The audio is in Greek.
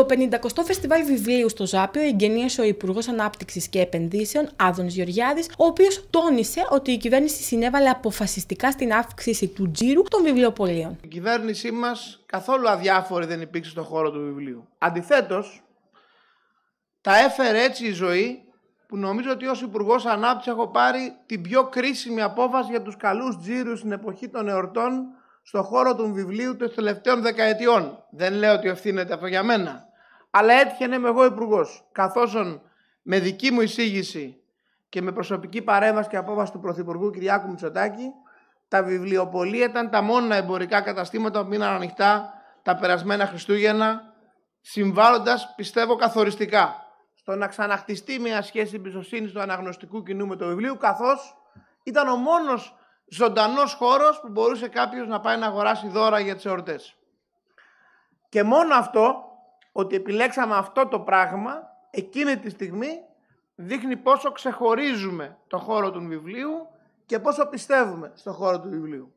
Το 50ο Φεστιβάλ Βιβλίου στο Ζάπιο εγγενίασε ο Υπουργός Ανάπτυξης και Επενδύσεων, Άδων Γεωργιάδης, ο οποίος τόνισε ότι η κυβέρνηση συνέβαλε αποφασιστικά στην αύξηση του τζίρου των βιβλιοπολίων. Η κυβέρνησή μας καθόλου αδιάφορη δεν υπήρξε στον χώρο του βιβλίου. Αντιθέτως, τα έφερε έτσι η ζωή που νομίζω ότι ως υπουργός Ανάπτυξης έχω πάρει την πιο κρίσιμη απόφαση για τους καλούς τζίρους στην εποχή των εορτών στον χώρο του βιβλίου των τελευταίων δεκαετιών. Δεν λέω ότι ευθύνεται αυτό για μένα αλλά έτυχε να είμαι εγώ υπουργός. Καθώς με δική μου εισήγηση και με προσωπική παρέμβαση και απόφαση του Πρωθυπουργού Κυριάκου Μητσοτάκη, τα βιβλιοπολία ήταν τα μόνα εμπορικά καταστήματα που μείναν ανοιχτά τα περασμένα Χριστούγεννα, συμβάλλοντας, πιστεύω, καθοριστικά στο να ξαναχτιστεί μια σχέση εμπιστοσύνη του αναγνωστικού κοινού με το βιβλίο, καθώς ήταν ο μόνος ζωντανός χώρος που μπορούσε κάποιος να πάει να αγοράσει δώρα για τις εορτές. Και μόνο αυτό ότι επιλέξαμε αυτό το πράγμα εκείνη τη στιγμή δείχνει πόσο ξεχωρίζουμε το χώρο του βιβλίου και πόσο πιστεύουμε στο χώρο του βιβλίου.